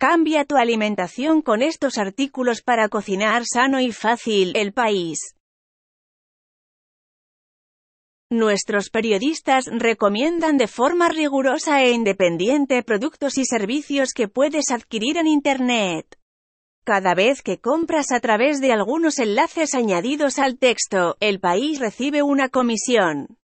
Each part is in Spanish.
Cambia tu alimentación con estos artículos para cocinar sano y fácil. El país. Nuestros periodistas recomiendan de forma rigurosa e independiente productos y servicios que puedes adquirir en Internet. Cada vez que compras a través de algunos enlaces añadidos al texto, el país recibe una comisión.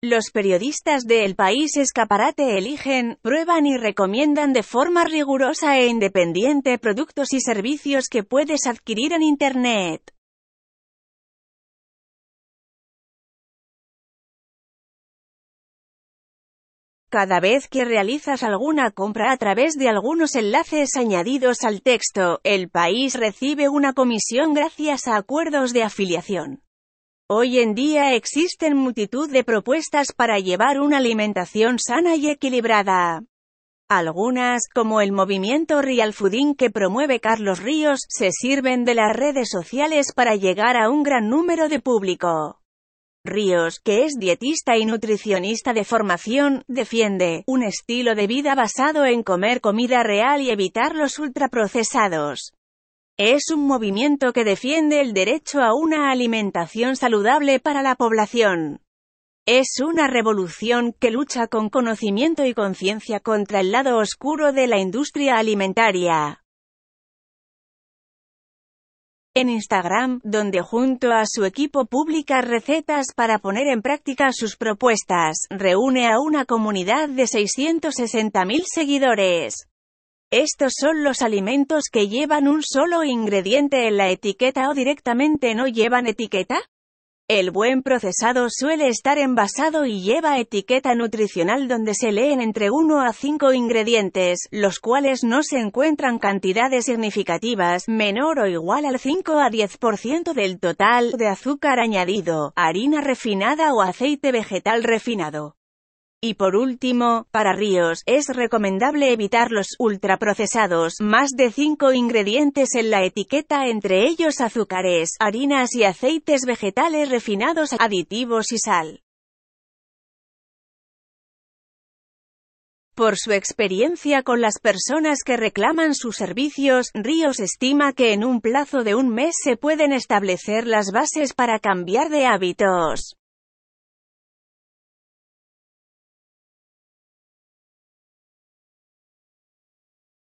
Los periodistas de El País Escaparate eligen, prueban y recomiendan de forma rigurosa e independiente productos y servicios que puedes adquirir en Internet. Cada vez que realizas alguna compra a través de algunos enlaces añadidos al texto, el país recibe una comisión gracias a acuerdos de afiliación. Hoy en día existen multitud de propuestas para llevar una alimentación sana y equilibrada. Algunas, como el movimiento Real Fooding que promueve Carlos Ríos, se sirven de las redes sociales para llegar a un gran número de público. Ríos, que es dietista y nutricionista de formación, defiende un estilo de vida basado en comer comida real y evitar los ultraprocesados. Es un movimiento que defiende el derecho a una alimentación saludable para la población. Es una revolución que lucha con conocimiento y conciencia contra el lado oscuro de la industria alimentaria. En Instagram, donde junto a su equipo publica recetas para poner en práctica sus propuestas, reúne a una comunidad de 660.000 seguidores. Estos son los alimentos que llevan un solo ingrediente en la etiqueta o directamente no llevan etiqueta. El buen procesado suele estar envasado y lleva etiqueta nutricional donde se leen entre 1 a 5 ingredientes, los cuales no se encuentran cantidades significativas, menor o igual al 5 a 10% del total de azúcar añadido, harina refinada o aceite vegetal refinado. Y por último, para ríos, es recomendable evitar los ultraprocesados, más de 5 ingredientes en la etiqueta entre ellos azúcares, harinas y aceites vegetales refinados, aditivos y sal. Por su experiencia con las personas que reclaman sus servicios, Ríos estima que en un plazo de un mes se pueden establecer las bases para cambiar de hábitos.